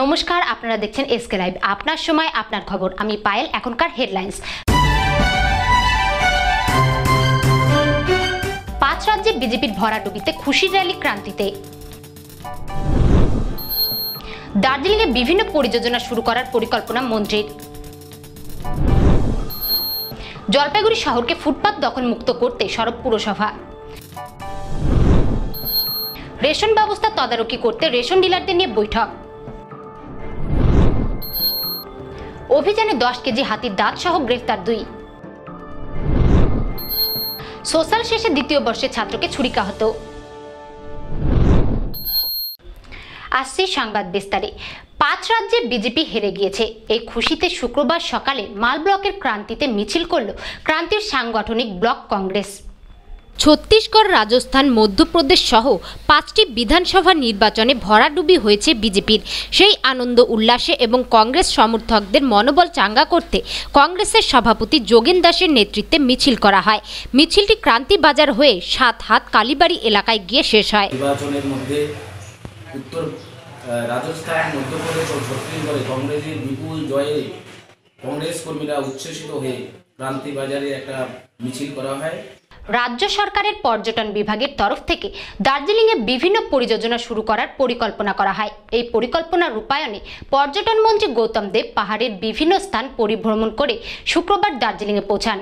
নমস্কার আপনারা দেখছেন এসকে লাইভ আপনার সময় আপনার খবর আমি পায়েল এখনকার হেডলাইন্স পাঁচ রাজ্যে বিজেপির ভরাডুবিতে খুশির র্যালি ক্রান্তিতে দার্জিলিংয়ে বিভিন্ন পরিযোজনা শুরু করার পরিকল্পনা মন্ত্রীর জলপাইগুড়ি শহরকে ফুটপাত দখল মুক্ত করতে সড়ক পুরসভা রেশন ব্যবস্থা তদারকি করতে রেশন ডিলারদের নিয়ে বৈঠক অভিযানে দশ কেজি হাতির দাঁত সহ গ্রেফতার দুই সোশ্যাল শেষে দ্বিতীয় বর্ষের ছাত্রকে ছুরিকাহত আসছে সংবাদ বিস্তারে পাঁচ রাজ্যে বিজেপি হেরে গিয়েছে এই খুশিতে শুক্রবার সকালে মাল ব্লকের ক্রান্তিতে মিছিল করল ক্রান্তির সাংগঠনিক ব্লক কংগ্রেস ছত্তিশগড় রাজস্থান মধ্যপ্রদেশ সহ পাঁচটি বিধানসভা নির্বাচনে ভরাডুবি হয়েছে বিজেপির সেই আনন্দ উল্লাসে এবং কংগ্রেস সমর্থকদের মনোবল চাঙ্গা করতে কংগ্রেসের সভাপতি যোগেন দাসের নেতৃত্বে মিছিল করা হয় মিছিলটি ক্রান্তি বাজার হয়ে সাত হাত কালীবাড়ি এলাকায় গিয়ে শেষ হয় নির্বাচনের মধ্যে উত্তর রাজস্থান মধ্যপ্রদেশ ও ছত্তিশগড়ে কংগ্রেসের বিপুল জয়ে কংগ্রেস কর্মীরা উচ্ছ্বসিত হয়ে ক্রান্তি বাজারে একটা মিছিল করা হয় রাজ্য সরকারের পর্যটন বিভাগের তরফ থেকে দার্জিলিংয়ে বিভিন্ন পরিযোজনা শুরু করার পরিকল্পনা করা হয় এই পরিকল্পনা রূপায়ণে পর্যটন মন্ত্রী গৌতম দেব পাহাড়ের বিভিন্ন স্থান পরিভ্রমণ করে শুক্রবার দার্জিলিংয়ে পৌঁছান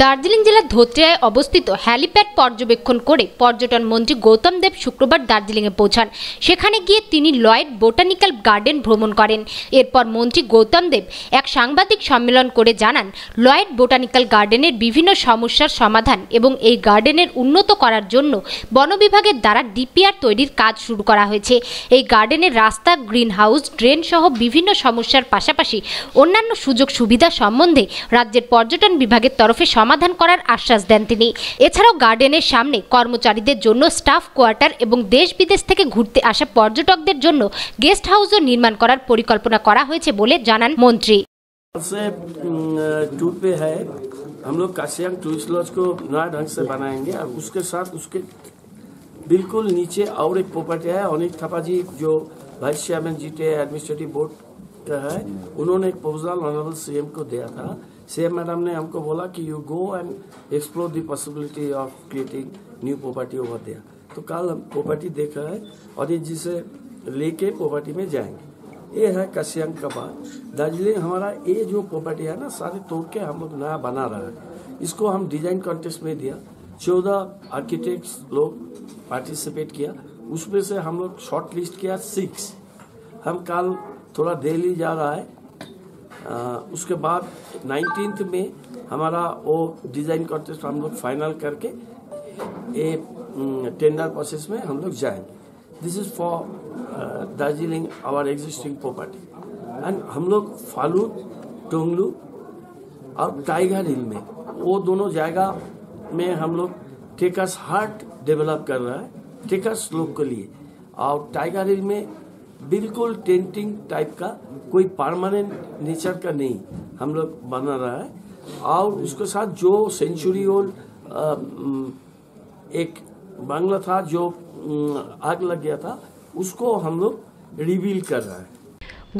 দার্জিলিং জেলার ধোত্রিয়ায় অবস্থিত হ্যালিপ্যাড পর্যবেক্ষণ করে পর্যটন মন্ত্রী গৌতম দেব শুক্রবার দার্জিলিংয়ে পৌঁছান সেখানে গিয়ে তিনি লয়েড বোটানিক্যাল গার্ডেন ভ্রমণ করেন এরপর মন্ত্রী গৌতম দেব এক সাংবাদিক সম্মেলন করে জানান লয়েড বোটানিক্যাল গার্ডেনের বিভিন্ন সমস্যার সমাধান এবং এই গার্ডেনের উন্নত করার জন্য বন বিভাগের দ্বারা ডিপিআর তৈরির কাজ শুরু করা হয়েছে এই গার্ডেনের রাস্তা গ্রিন হাউস ড্রেন সহ বিভিন্ন সমস্যার পাশাপাশি অন্যান্য সুযোগ সুবিধা সম্বন্ধে রাজ্যের পর্যটন বিভাগের তরফে সমাধান করার আশ্বাস দেন তিনি এছাড়াও গার্ডেনের সামনে কর্মচারীদের জন্য স্টাফ কোয়ার্টার এবং দেশ বিদেশ থেকে ঘুরতে আসা পর্যটকদের জন্য গেস্ট হাউসও নির্মাণ করার পরিকল্পনা করা হয়েছে বলে জানান মন্ত্রী से टूर पे है हम लोग काशियांग टूरिस्ट लॉज को नया ढंग से बनाएंगे और उसके साथ उसके बिल्कुल नीचे और एक प्रॉपर्टी है अनिक थापा जी जो वाइस चेयरमैन जी टे एडमिनिस्ट्रेटिव बोर्ड का है उन्होंने एक प्रपोजल ऑनरेबल सीएम को दिया था सेम मैडम ने हमको बोला कि you go and explore the possibility of creating new property over दिया तो कल हम प्रॉपर्टी देख रहे हैं और ये जिसे लेके प्रॉपर्टी में जाएंगे ये है कश्यंग का बात दार्जिलिंग हमारा ये जो प्रॉपर्टी है ना सारे तोड़ के हम लोग नया बना रहे हैं इसको हम डिजाइन कॉन्टेस्ट में दिया चौदह आर्किटेक्ट लोग पार्टिसिपेट किया उसमें से हम लोग शॉर्ट लिस्ट किया सिक्स हम कल थोड़ा दिल्ली जा रहा है उसके बाद नाइनटीन्थ में हमारा वो डिज़ाइन कॉन्टेस्ट हम लोग फाइनल करके ए टेंडर प्रोसेस में हम लोग जाएंगे this is for Darjeeling our existing property and हम लोग फालू टोंगलू और टाइगर हिल में वो दोनों जगह में हम लोग टेकस हार्ट डेवलप कर रहा है टेकस लोग के लिए और टाइगर हिल में बिल्कुल टेंटिंग टाइप का कोई परमानेंट नेचर का नहीं हम लोग बना रहा है और उसके साथ जो सेंचुरी ओल्ड एक बांग्ला था जो आग लग गया था उसको हम लोग रिवील कर रहा है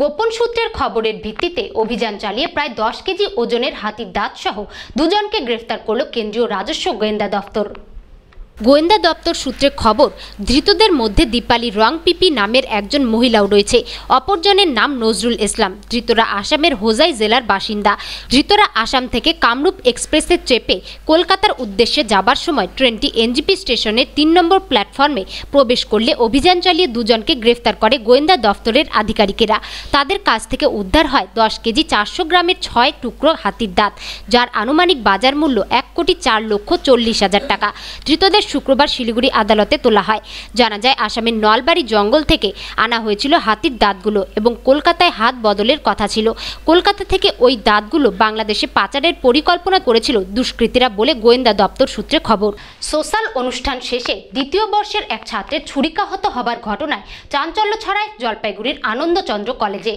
গোপন সূত্রের খবরের ভিত্তিতে অভিযান চালিয়ে প্রায় দশ কেজি ওজনের হাতির দাঁতসহ দুজনকে গ্রেফতার করল केंद्रीय राजस्व गोयंदा दफ्तर গোয়েন্দা দপ্তর সূত্রে খবর ধৃতদের মধ্যে দীপালি রংপিপি নামের একজন মহিলাও রয়েছে অপরজনের নাম নজরুল ইসলাম ধৃতরা আসামের হোজাই জেলার বাসিন্দা ধৃতরা আসাম থেকে কামরূপ এক্সপ্রেসে চেপে কলকাতার উদ্দেশ্যে যাবার সময় ট্রেনটি এনজিপি স্টেশনের তিন নম্বর প্ল্যাটফর্মে প্রবেশ করলে অভিযান চালিয়ে দুজনকে গ্রেফতার করে গোয়েন্দা দপ্তরের আধিকারিকেরা তাদের কাছ থেকে উদ্ধার হয় দশ কেজি চারশো গ্রামের ছয় টুকরো হাতির দাঁত যার আনুমানিক বাজার মূল্য এক কোটি চার লক্ষ চল্লিশ হাজার টাকা ধৃতদের শুক্রবার শিলিগুড়ি আদালতে তোলা হয় জানা যায় আসামের নলবাড়ি জঙ্গল থেকে আনা হয়েছিল হাতির দাঁতগুলো এবং কলকাতায় হাত বদলের কথা ছিল কলকাতা থেকে ওই দাঁতগুলো বাংলাদেশে পাচারের পরিকল্পনা করেছিল দুষ্কৃতীরা বলে গোয়েন্দা দপ্তর সূত্রে খবর সোশ্যাল অনুষ্ঠান শেষে দ্বিতীয় বর্ষের এক ছাত্রের ছুরিকাহত হবার ঘটনায় চাঞ্চল্য ছড়ায় জলপাইগুড়ির আনন্দচন্দ্র কলেজে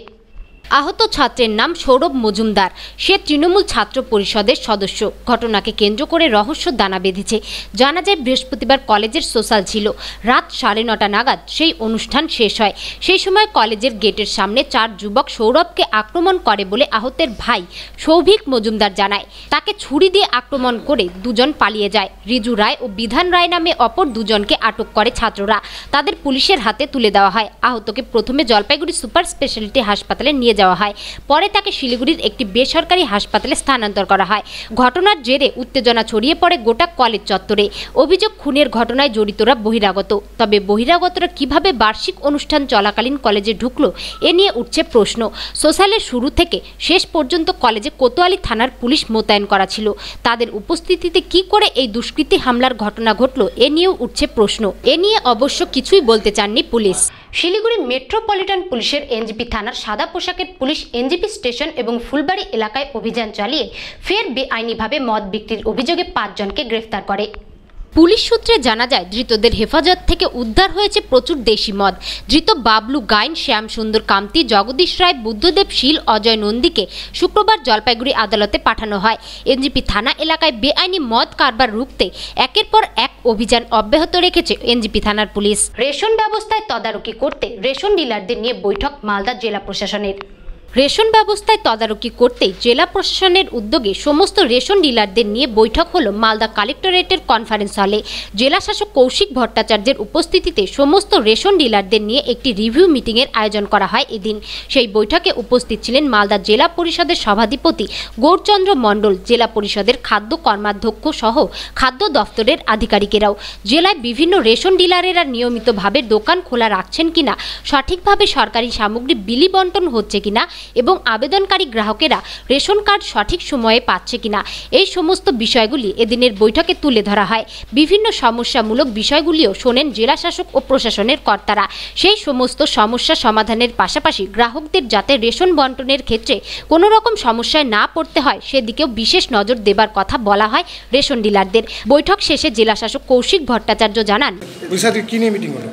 আহত ছাত্রের নাম সৌরভ মজুমদার সে তৃণমূল ছাত্র পরিষদের সদস্য ঘটনাকে কেন্দ্র করে রহস্য দানা বেঁধেছে জানা যায় বৃহস্পতিবার কলেজের সোশ্যাল ছিল রাত সাড়ে নটা নাগাদ সেই অনুষ্ঠান শেষ হয় সেই সময় কলেজের গেটের সামনে চার যুবক সৌরভকে আক্রমণ করে বলে আহতের ভাই সৌভিক মজুমদার জানায় তাকে ছুরি দিয়ে আক্রমণ করে দুজন পালিয়ে যায় রিজু রায় ও বিধান রায় নামে অপর দুজনকে আটক করে ছাত্ররা তাদের পুলিশের হাতে তুলে দেওয়া হয় আহতকে প্রথমে জলপাইগুড়ি সুপার স্পেশালিটি হাসপাতালে নিয়ে যাওয়া হয় পরে তাকে শিলিগুড়ির একটি বেসরকারি হাসপাতালে স্থানান্তর করা হয় ঘটনার জেরে উত্তেজনা ছড়িয়ে পড়ে গোটা কলেজ চত্বরে অভিযোগ খুনের ঘটনায় জড়িতরা বহিরাগত তবে বহিরাগতরা কিভাবে বার্ষিক অনুষ্ঠান চলাকালীন কলেজে ঢুকলো এ নিয়ে উঠছে প্রশ্ন সোশ্যালের শুরু থেকে শেষ পর্যন্ত কলেজে কোতোয়ালি থানার পুলিশ মোতায়েন করা ছিল তাদের উপস্থিতিতে কি করে এই দুষ্কৃতি হামলার ঘটনা ঘটল এ নিয়েও উঠছে প্রশ্ন এ নিয়ে অবশ্য কিছুই বলতে চাননি পুলিশ শিলিগুড়ি মেট্রোপলিটন পুলিশের এনজিপি থানার সাদা পোশাকের পুলিশ এনজিপি স্টেশন এবং ফুলবাড়ি এলাকায় অভিযান চালিয়ে ফের বেআইনিভাবে মদ বিক্রির অভিযোগে পাঁচজনকে গ্রেফতার করে পুলিশ সূত্রে জানা যায় ধৃতদের হেফাজত থেকে উদ্ধার হয়েছে প্রচুর দেশি মদ ধৃত বাবলু গাইন শ্যাম সুন্দর কামতি জগদীশ রায় বুদ্ধদেব শীল অজয় নন্দীকে শুক্রবার জলপাইগুড়ি আদালতে পাঠানো হয় এনজিপি থানা এলাকায় বেআইনি মদ কারবার রুখতে একের পর এক অভিযান অব্যাহত রেখেছে এনজিপি থানার পুলিশ রেশন ব্যবস্থায় তদারকি করতে রেশন ডিলারদের নিয়ে বৈঠক মালদা জেলা প্রশাসনের রেশন ব্যবস্থায় তদারকি করতে জেলা প্রশাসনের উদ্যোগে সমস্ত রেশন ডিলারদের নিয়ে বৈঠক হলো মালদা কালেক্টরেটের কনফারেন্স হলে জেলা শাসক কৌশিক ভট্টাচার্যের উপস্থিতিতে সমস্ত রেশন ডিলারদের নিয়ে একটি রিভিউ মিটিংয়ের আয়োজন করা হয় এদিন সেই বৈঠকে উপস্থিত ছিলেন মালদা জেলা পরিষদের সভাধিপতি গৌরচন্দ্র মণ্ডল জেলা পরিষদের খাদ্য কর্মাধ্যক্ষ সহ খাদ্য দফতরের আধিকারিকেরাও জেলায় বিভিন্ন রেশন ডিলারেরা নিয়মিতভাবে দোকান খোলা রাখছেন কিনা সঠিকভাবে সরকারি সামগ্রী বিলি বন্টন হচ্ছে কিনা এবং আবেদনকারী গ্রাহকেরা রেশন কার্ড সঠিক সময়ে পাচ্ছে কিনা এই সমস্ত বিষয়গুলি এদিনের বৈঠকে তুলে ধরা হয় বিভিন্ন সমস্যামূলক বিষয়গুলিও শোনেন জেলা শাসক ও প্রশাসনের কর্তারা সেই সমস্ত সমস্যা সমাধানের পাশাপাশি গ্রাহকদের যাতে রেশন বন্টনের ক্ষেত্রে কোনো রকম সমস্যায় না পড়তে হয় সেদিকেও বিশেষ নজর দেবার কথা বলা হয় রেশন ডিলারদের বৈঠক শেষে জেলা শাসক কৌশিক ভট্টাচার্য জানান কি নিয়ে মিটিং হলো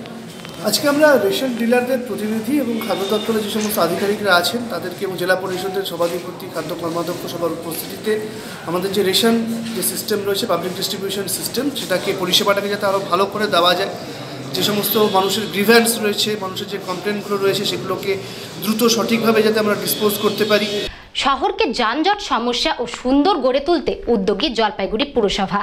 আজকে আমরা রেশন ডিলারদের প্রতিনিধি এবং খাদ্য দপ্তরের যে সমস্ত আধিকারিকরা আছেন তাদেরকে এবং জেলা পরিষদের সভাধিপতি খাদ্য কর্মাধ্যক্ষ সবার উপস্থিতিতে আমাদের যে রেশন যে সিস্টেম রয়েছে পাবলিক ডিস্ট্রিবিউশন সিস্টেম সেটাকে পরিষেবাটাকে যাতে আরও ভালো করে দেওয়া যায় যে সমস্ত মানুষের গ্রিভেন্স রয়েছে মানুষের যে কমপ্লেনগুলো রয়েছে সেগুলোকে দ্রুত সঠিকভাবে যাতে আমরা ডিসপোজ করতে পারি শহরকে যানজট সমস্যা ও সুন্দর গড়ে তুলতে উদ্যোগী জলপাইগুড়ি পুরসভা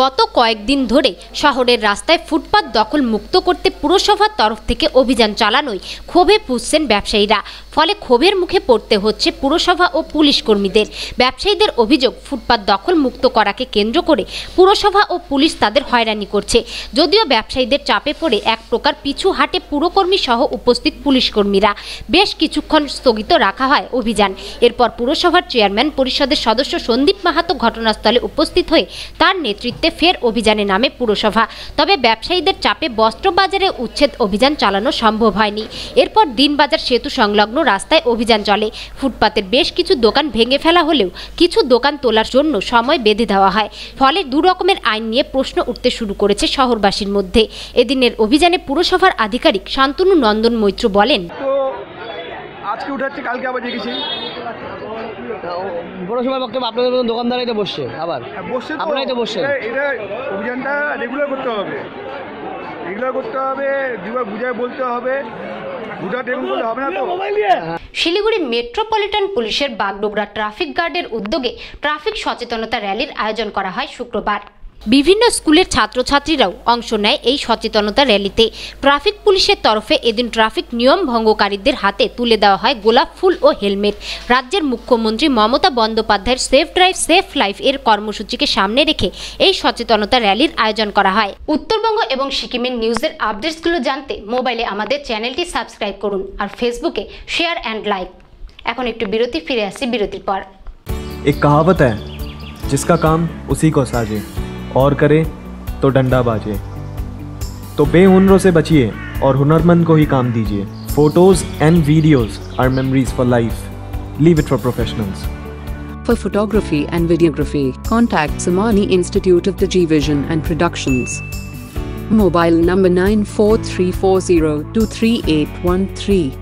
গত কয়েকদিন ধরে শহরের রাস্তায় ফুটপাত দখল মুক্ত করতে পুরসভার তরফ থেকে অভিযান চালানোয় ক্ষোভে পুষছেন ব্যবসায়ীরা ফলে ক্ষোভের মুখে পড়তে হচ্ছে পুরসভা ও পুলিশ কর্মীদের ব্যবসায়ীদের অভিযোগ ফুটপাত দখল মুক্ত করাকে কেন্দ্র করে পুরসভা ও পুলিশ তাদের হয়রানি করছে যদিও ব্যবসায়ীদের চাপে পড়ে এক প্রকার পিছু হাটে পুরকর্মী সহ উপস্থিত পুলিশ কর্মীরা বেশ কিছুক্ষণ স্থগিত রাখা হয় অভিযান এরপর পুরসভার চেয়ারম্যান পরিষদের সদস্য সন্দীপ মাহাতো ঘটনাস্থলে উপস্থিত হয়ে তার নেতৃত্ব ফিরতে ফের অভিযানে নামে পুরসভা তবে ব্যবসায়ীদের চাপে বস্ত্র বাজারে উচ্ছেদ অভিযান চালানো সম্ভব হয়নি এরপর দিনবাজার সেতু সংলগ্ন রাস্তায় অভিযান চলে ফুটপাতের বেশ কিছু দোকান ভেঙে ফেলা হলেও কিছু দোকান তোলার জন্য সময় বেঁধে দেওয়া হয় ফলে দু রকমের আইন নিয়ে প্রশ্ন উঠতে শুরু করেছে শহরবাসীর মধ্যে এদিনের অভিযানে পুরসভার আধিকারিক শান্তনু নন্দন মৈত্র বলেন আজকে উঠাচ্ছি কালকে আবার রেখেছি বড় বক্তব্য আপনাদের মতন দোকানদারাই তো বসছে আবার হ্যাঁ, বসছে আপনারাই তো বসছে এটা- অভিযানটা রেগুলার করতে হবে রেগুলার করতে হবে দুবার বুঝায় বলতে হবে শিলিগুড়ি মেট্রোপলিটন পুলিশের বাগডোগরা ট্রাফিক গার্ডের উদ্যোগে ট্রাফিক সচেতনতা র্যালির আয়োজন করা হয় শুক্রবার বিভিন্ন স্কুলের ছাত্রছাত্রীরাও অংশ নেয় এই সচেতনতা র্যালিতে ট্রাফিক পুলিশের তরফে এদিন ট্রাফিক নিয়ম ভঙ্গকারীদের হাতে তুলে দেওয়া হয় গোলাপ ফুল ও হেলমেট রাজ্যের মুখ্যমন্ত্রী মমতা বন্দ্যোপাধ্যায়ের সেফ ড্রাইভ সেফ লাইফ এর কর্মসূচিকে সামনে রেখে এই সচেতনতা র্যালির আয়োজন করা হয় উত্তরবঙ্গ এবং সিকিমের নিউজের আপডেটসগুলো জানতে মোবাইলে আমাদের চ্যানেলটি সাবস্ক্রাইব করুন আর ফেসবুকে শেয়ার অ্যান্ড লাইক এখন একটু বিরতি ফিরে আসি বিরতির পর এক কাহাবত হ্যাঁ জিসকা কাম উসি কো সাজে और करे तो डंडा बाजे तो बेहुनरों से बचिए और हुनरमंद को ही काम दीजिए photos and videos are memories for life leave it for professionals For photography and videography, contact Samani Institute of Digi Vision and Productions. Mobile number 9434023813.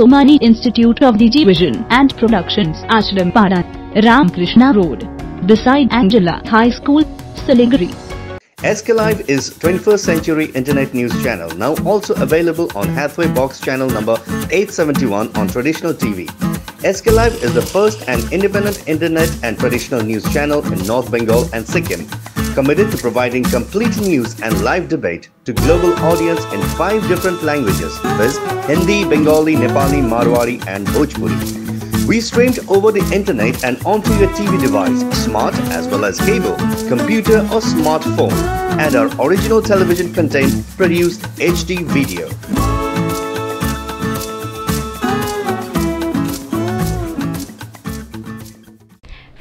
Somani Institute of DG Vision and Productions Ashram Pada, Ramkrishna Road, beside Angela High School, Siliguri. SK Live is 21st century internet news channel now also available on Hathaway Box channel number 871 on traditional TV. SK Live is the first and independent internet and traditional news channel in North Bengal and Sikkim committed to providing complete news and live debate to global audience in five different languages, viz. Hindi, Bengali, Nepali, Marwari and Bhojpuri. We streamed over the internet and onto your TV device, smart as well as cable, computer or smartphone, and our original television content produced HD video.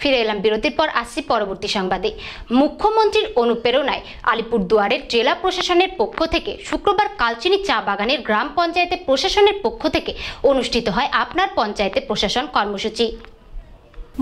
ফিরে এলাম বিরতির পর আসছি পরবর্তী সংবাদে মুখ্যমন্ত্রীর অনুপ্রেরণায় আলিপুরদুয়ারের জেলা প্রশাসনের পক্ষ থেকে শুক্রবার কালচিনি চা বাগানের গ্রাম পঞ্চায়েতে প্রশাসনের পক্ষ থেকে অনুষ্ঠিত হয় আপনার পঞ্চায়েতে প্রশাসন কর্মসূচি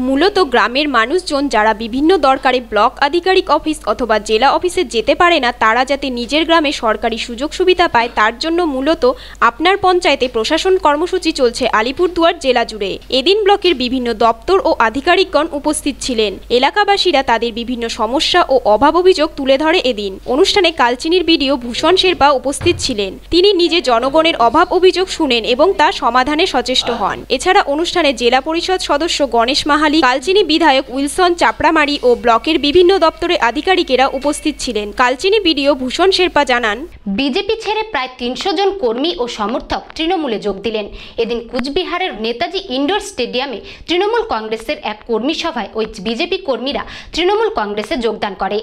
মূলত গ্রামের মানুষজন যারা বিভিন্ন দরকারে ব্লক আধিকারিক অফিস অথবা জেলা অফিসে যেতে পারে না তারা যাতে নিজের গ্রামে সরকারি সুযোগ সুবিধা পায় তার জন্য মূলত আপনার পঞ্চায়েতে প্রশাসন কর্মসূচি চলছে আলিপুরদুয়ার জেলা জুড়ে এদিন ব্লকের বিভিন্ন দপ্তর ও আধিকারিকগণ উপস্থিত ছিলেন এলাকাবাসীরা তাদের বিভিন্ন সমস্যা ও অভাব অভিযোগ তুলে ধরে এদিন অনুষ্ঠানে কালচিনির বিডিও ভূষণ শেরপা উপস্থিত ছিলেন তিনি নিজে জনগণের অভাব অভিযোগ শুনেন এবং তা সমাধানে সচেষ্ট হন এছাড়া অনুষ্ঠানে জেলা পরিষদ সদস্য গণেশ মাহ মাহালি কালচিনি বিধায়ক উইলসন চাপড়ামারি ও ব্লকের বিভিন্ন দপ্তরের আধিকারিকেরা উপস্থিত ছিলেন কালচিনি বিডিও ভূষণ শেরপা জানান বিজেপি ছেড়ে প্রায় তিনশো জন কর্মী ও সমর্থক তৃণমূলে যোগ দিলেন এদিন কুচবিহারের নেতাজি ইন্ডোর স্টেডিয়ামে তৃণমূল কংগ্রেসের এক কর্মী সভায় ওই বিজেপি কর্মীরা তৃণমূল কংগ্রেসে যোগদান করে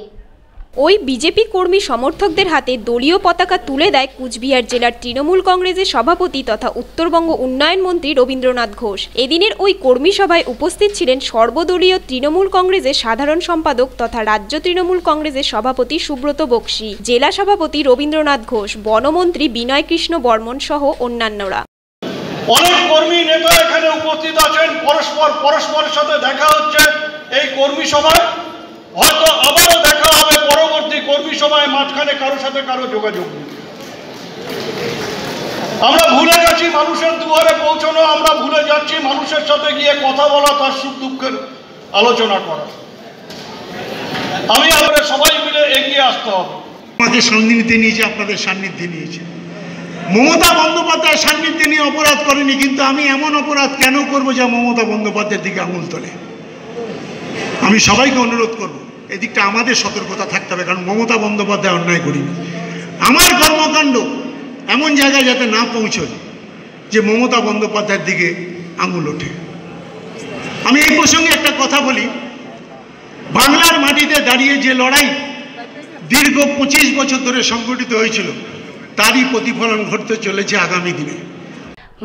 ওই বিজেপি কর্মী সমর্থকদের হাতে দলীয় পতাকা তুলে দেয় কুচবিহার জেলার তৃণমূল কংগ্রেসের সভাপতি তথা উত্তরবঙ্গ উন্নয়ন মন্ত্রী রবীন্দ্রনাথ ঘোষ এদিনের ওই কর্মী সভায় উপস্থিত ছিলেন সর্বদলীয় তৃণমূল কংগ্রেসের সাধারণ সম্পাদক তথা রাজ্য তৃণমূল কংগ্রেসের সভাপতি সুব্রত বক্সি জেলা সভাপতি রবীন্দ্রনাথ ঘোষ বনমন্ত্রী বিনয় কৃষ্ণ বর্মন সহ অন্যান্যরা অনেক কর্মী নেতা এখানে উপস্থিত আছেন পরস্পর পরস্পরের সাথে দেখা হচ্ছে এই কর্মী সভায় হয়তো আবারও দেখা হবে পরবর্তী কর্মী সময় মাঝখানে কারোর সাথে কারো যোগাযোগ নেই আমরা ভুলে গেছি মানুষের দুয়ারে পৌঁছানো আমরা ভুলে যাচ্ছি মানুষের সাথে গিয়ে কথা বলা তার সুখ দুঃখের আলোচনা করা আমি আমরা সবাই মিলে এগিয়ে আসতে হবে আমাদের সান্নিধ্যে নিয়েছে আপনাদের সান্নিধ্যে নিয়েছে মমতা বন্দ্যোপাধ্যায় সান্নিধ্যে নিয়ে অপরাধ করেনি কিন্তু আমি এমন অপরাধ কেন করব যা মমতা বন্দ্যোপাধ্যায়ের দিকে আঙুল তোলে আমি সবাইকে অনুরোধ করব এদিকটা আমাদের সতর্কতা থাকতে হবে কারণ মমতা বন্দ্যোপাধ্যায় অন্যায় করিনি আমার কর্মকাণ্ড এমন জায়গায় যাতে না পৌঁছয় যে মমতা বন্দ্যোপাধ্যায়ের দিকে আঙুল ওঠে আমি এই প্রসঙ্গে একটা কথা বলি বাংলার মাটিতে দাঁড়িয়ে যে লড়াই দীর্ঘ পঁচিশ বছর ধরে সংগঠিত হয়েছিল তারই প্রতিফলন ঘটতে চলেছে আগামী দিনে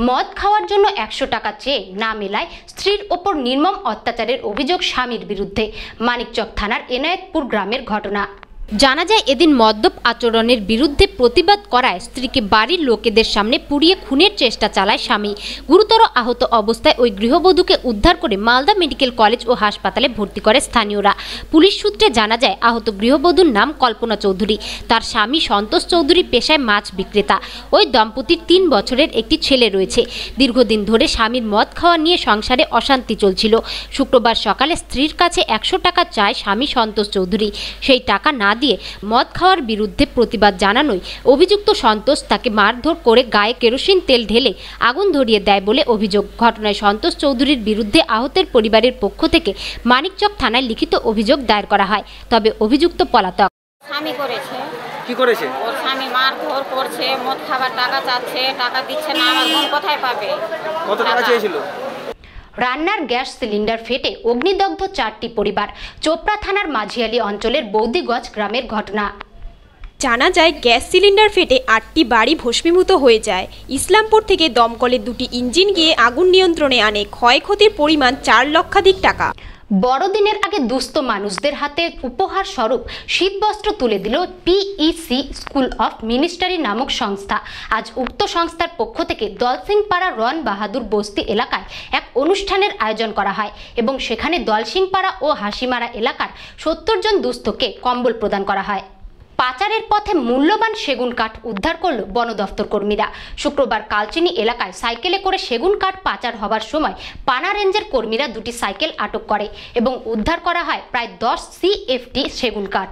মদ খাওয়ার জন্য একশো টাকা চেয়ে না মেলায় স্ত্রীর ওপর নির্মম অত্যাচারের অভিযোগ স্বামীর বিরুদ্ধে মানিকচক থানার এনায়েতপুর গ্রামের ঘটনা জানা যায় এদিন মদ্যপ আচরণের বিরুদ্ধে প্রতিবাদ করায় স্ত্রীকে বাড়ির লোকেদের সামনে পুড়িয়ে খুনের চেষ্টা চালায় স্বামী গুরুতর আহত অবস্থায় ওই গৃহবধূকে উদ্ধার করে মালদা মেডিকেল কলেজ ও হাসপাতালে ভর্তি করে স্থানীয়রা পুলিশ সূত্রে জানা যায় আহত গৃহবধূর নাম কল্পনা চৌধুরী তার স্বামী সন্তোষ চৌধুরী পেশায় মাছ বিক্রেতা ওই দম্পতির তিন বছরের একটি ছেলে রয়েছে দীর্ঘদিন ধরে স্বামীর মদ খাওয়া নিয়ে সংসারে অশান্তি চলছিল শুক্রবার সকালে স্ত্রীর কাছে একশো টাকা চায় স্বামী সন্তোষ চৌধুরী সেই টাকা না দিয়ে মদ খাওয়ার বিরুদ্ধে প্রতিবাদ জানানোই অভিযুক্ত সন্তোষ তাকে মারধর করে গায়ে কেরোসিন তেল ঢেলে আগুন ধরিয়ে দেয় বলে অভিযোগ ঘটনায় সন্তোষ চৌধুরীর বিরুদ্ধে আহতের পরিবারের পক্ষ থেকে মানিকচক থানায় লিখিত অভিযোগ দায়ের করা হয় তবে অভিযুক্ত পলাতক কি করেছে ওর স্বামী মারধর করছে মদ খাবার টাকা টাকা দিচ্ছে না আমার কোথায় পাবে কত টাকা চেয়েছিল রান্নার গ্যাস সিলিন্ডার ফেটে অগ্নিদগ্ধ চারটি পরিবার চোপড়া থানার মাঝিয়ালি অঞ্চলের বৌদিগজ গ্রামের ঘটনা জানা যায় গ্যাস সিলিন্ডার ফেটে আটটি বাড়ি ভস্মীভূত হয়ে যায় ইসলামপুর থেকে দমকলের দুটি ইঞ্জিন গিয়ে আগুন নিয়ন্ত্রণে আনে ক্ষয়ক্ষতির পরিমাণ চার লক্ষাধিক টাকা বড়দিনের আগে দুস্থ মানুষদের হাতে উপহার স্বরূপ শীতবস্ত্র তুলে দিল পিইসি স্কুল অফ মিনিস্টারি নামক সংস্থা আজ উক্ত সংস্থার পক্ষ থেকে দলসিংপাড়া রন বাহাদুর বস্তি এলাকায় এক অনুষ্ঠানের আয়োজন করা হয় এবং সেখানে দলসিংপাড়া ও হাসিমারা এলাকার সত্তর জন দুস্থকে কম্বল প্রদান করা হয় পাচারের পথে মূল্যবান সেগুন কাঠ উদ্ধার করল বন দফতর কর্মীরা শুক্রবার কালচিনি এলাকায় সাইকেলে করে সেগুন কাঠ পাচার হবার সময় পানা রেঞ্জের কর্মীরা দুটি সাইকেল আটক করে এবং উদ্ধার করা হয় প্রায় দশ সিএফটি সেগুন কাঠ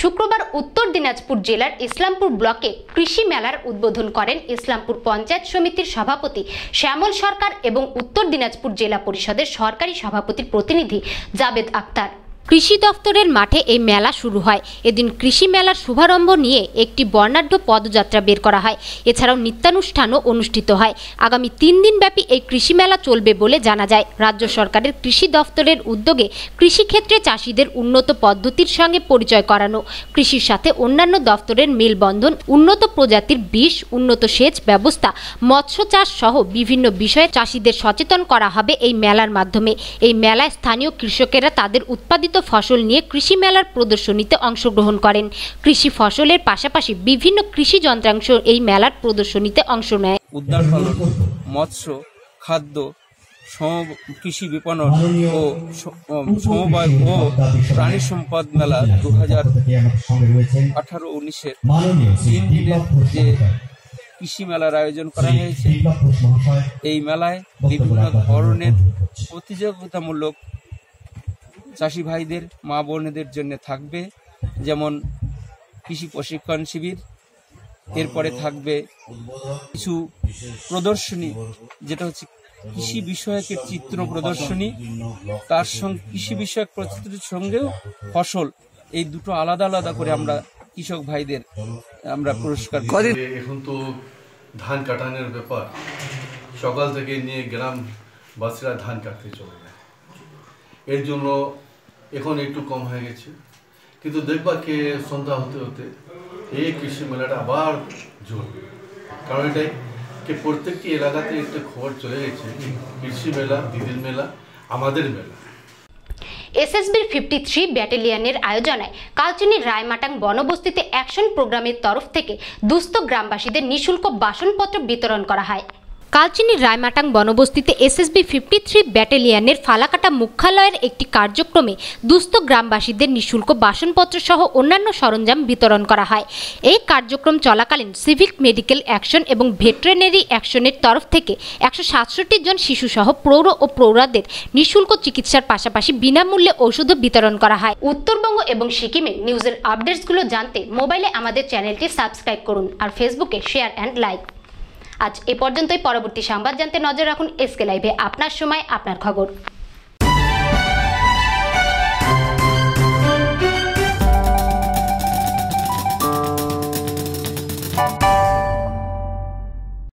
শুক্রবার উত্তর দিনাজপুর জেলার ইসলামপুর ব্লকে কৃষি মেলার উদ্বোধন করেন ইসলামপুর পঞ্চায়েত সমিতির সভাপতি শ্যামল সরকার এবং উত্তর দিনাজপুর জেলা পরিষদের সরকারি সভাপতির প্রতিনিধি জাবেদ আক্তার কৃষি দফতরের মাঠে এই মেলা শুরু হয় এদিন কৃষি মেলার শুভারম্ভ নিয়ে একটি বর্ণাঢ্য পদযাত্রা বের করা হয় এছাড়াও নিত্যানুষ্ঠানও অনুষ্ঠিত হয় আগামী তিন দিনব্যাপী এই কৃষি মেলা চলবে বলে জানা যায় রাজ্য সরকারের কৃষি দফতরের উদ্যোগে কৃষিক্ষেত্রে চাষিদের উন্নত পদ্ধতির সঙ্গে পরিচয় করানো কৃষির সাথে অন্যান্য দফতরের মেলবন্ধন উন্নত প্রজাতির বিষ উন্নত সেচ ব্যবস্থা মৎস্য চাষ সহ বিভিন্ন বিষয়ে চাষিদের সচেতন করা হবে এই মেলার মাধ্যমে এই মেলায় স্থানীয় কৃষকেরা তাদের উৎপাদিত উৎপাদিত ফসল নিয়ে কৃষি মেলার প্রদর্শনীতে অংশগ্রহণ করেন কৃষি ফসলের পাশাপাশি বিভিন্ন কৃষি যন্ত্রাংশ এই মেলার প্রদর্শনীতে অংশ নেয় উদ্যান পালন মৎস্য খাদ্য কৃষি বিপণন ও সমবায় ও প্রাণী সম্পদ মেলা দু হাজার আঠারো উনিশের তিন দিনের যে কৃষি মেলার আয়োজন করা হয়েছে এই মেলায় বিভিন্ন ধরনের প্রতিযোগিতামূলক চাষি ভাইদের মা বোনেদের জন্য থাকবে যেমন কৃষি প্রশিক্ষণ শিবির এরপরে থাকবে কিছু প্রদর্শনী যেটা হচ্ছে কৃষি বিষয়ক চিত্র প্রদর্শনী তার সঙ্গে কৃষি বিষয়ক প্রস্তুতির সঙ্গেও ফসল এই দুটো আলাদা আলাদা করে আমরা কৃষক ভাইদের আমরা পুরস্কার করি এখন তো ধান কাটানোর ব্যাপার সকাল থেকে নিয়ে গ্রামবাসীরা ধান কাটতে চলে এর জন্য এখন একটু কম হয়ে গেছে কিন্তু দেখবা কে সন্ধ্যা হতে হতে এই কৃষি মেলাটা আবার জোর কারণ এটাই কে প্রত্যেকটি এলাকাতে একটা খবর চলে গেছে কৃষি মেলা দিদির মেলা আমাদের মেলা এসএসবির ফিফটি থ্রি ব্যাটালিয়ানের আয়োজনে কালচিনি রায়মাটাং বনবস্তিতে অ্যাকশন প্রোগ্রামের তরফ থেকে দুস্থ গ্রামবাসীদের নিঃশুল্ক বাসনপত্র বিতরণ করা হয় কালচিনির রায়মাটাং বনবস্তিতে এসএসবি ফিফটি থ্রি ব্যাটালিয়ানের ফালাকাটা মুখ্যালয়ের একটি কার্যক্রমে দুস্থ গ্রামবাসীদের নিঃশুল্ক বাসনপত্র সহ অন্যান্য সরঞ্জাম বিতরণ করা হয় এই কার্যক্রম চলাকালীন সিভিক মেডিকেল অ্যাকশন এবং ভেটেরিনারি অ্যাকশনের তরফ থেকে একশো সাতষট্টি জন শিশুসহ প্রৌঢ় ও প্রৌঢ়াদের নিঃশুল্ক চিকিৎসার পাশাপাশি বিনামূল্যে ঔষধও বিতরণ করা হয় উত্তরবঙ্গ এবং সিকিমে নিউজের আপডেটসগুলো জানতে মোবাইলে আমাদের চ্যানেলটি সাবস্ক্রাইব করুন আর ফেসবুকে শেয়ার অ্যান্ড লাইক আজ এ পর্যন্তই পরবর্তী সংবাদ জানতে নজর রাখুন এসকে লাইভে আপনার সময় আপনার খবর